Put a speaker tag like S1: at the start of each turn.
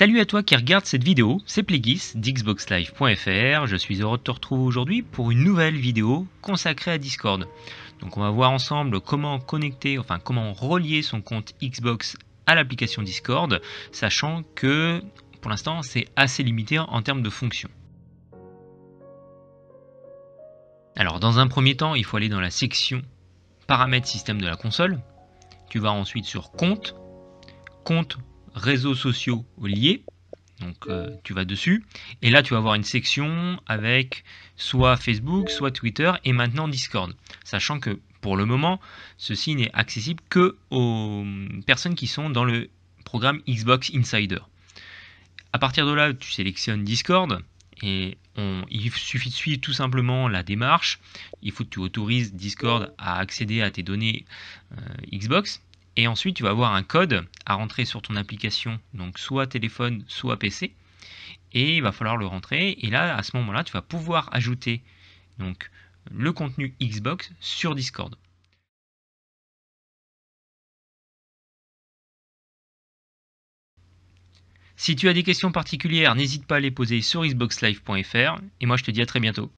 S1: Salut à toi qui regarde cette vidéo, c'est Plegis d'XboxLive.fr. Je suis heureux de te retrouver aujourd'hui pour une nouvelle vidéo consacrée à Discord. Donc on va voir ensemble comment connecter, enfin comment relier son compte Xbox à l'application Discord, sachant que pour l'instant c'est assez limité en termes de fonctions. Alors dans un premier temps, il faut aller dans la section paramètres système de la console. Tu vas ensuite sur compte, compte réseaux sociaux liés. Donc euh, tu vas dessus. Et là, tu vas avoir une section avec soit Facebook, soit Twitter et maintenant Discord. Sachant que pour le moment, ceci n'est accessible que aux personnes qui sont dans le programme Xbox Insider. À partir de là, tu sélectionnes Discord et il suffit de suivre tout simplement la démarche. Il faut que tu autorises Discord à accéder à tes données euh, Xbox et ensuite, tu vas avoir un code à rentrer sur ton application, donc soit téléphone, soit PC. Et il va falloir le rentrer. Et là, à ce moment-là, tu vas pouvoir ajouter
S2: le contenu Xbox sur Discord. Si tu as des questions particulières, n'hésite pas à les poser sur xboxlive.fr et moi je te dis à très bientôt.